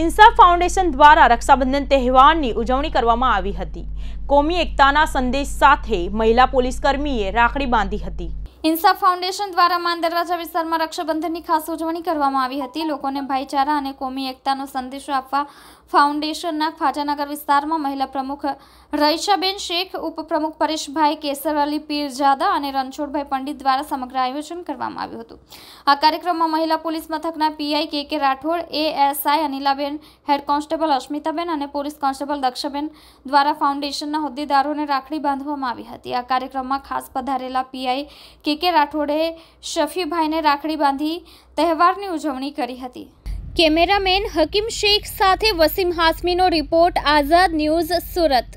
ઇન્સાફ foundation દ્વારા રક્ષાબંધન તહેવારની ઉજવણી કરવામાં આવી હતી કોમી એકતાના સંદેશ સાથે મહિલા પોલીસ કર્મીએ રાખડી બાંધી હતી ઇન્સાફ ફાઉન્ડેશન દ્વારા માનદરવાજા વિસ્તારમાં રક્ષાબંધનની ખાસ ઉજવણી કરવામાં આવી હતી લોકોને ભાઈચારા અને કોમી એકતાનો સંદેશો આપવા ફાઉન્ડેશનના ખાજાનગર વિસ્તારમાં મહિલા પ્રમુખ રહીશાબેન શેખ ઉપપ્રમુખ પરેશભાઈ કેસરઅલી પીરજાદા અને રણછોડભાઈ પંડિત દ્વારા સમગ્ર આયોજન કરવામાં આવ્યું હતું આ કાર્યક્રમમાં મહિલા પોલીસ મથકના PI K K Rathod ASI અનિલાબેન મીનાબેન હેડ કોન્સ્ટેબલ અસ્મિતાબેન અને પોલીસ કોન્સ્ટેબલ દક્ષબેન દ્વારા ફાઉન્ડેશનના હોદ્દેદારોને રાખડી બાંધવામાં આવી હતી આ કાર્યક્રમમાં ખાસ પધારેલા પીઆઈ કે કે રાઠોડે શફીભાઈને રાખડી બાંધી તહેવારની ઉજવણી કરી હતી કેમેરામેન હકીમ શેખ સાથે વસીમ હાસમીનો રિપોર્ટ આઝાદ ન્યૂઝ સુરત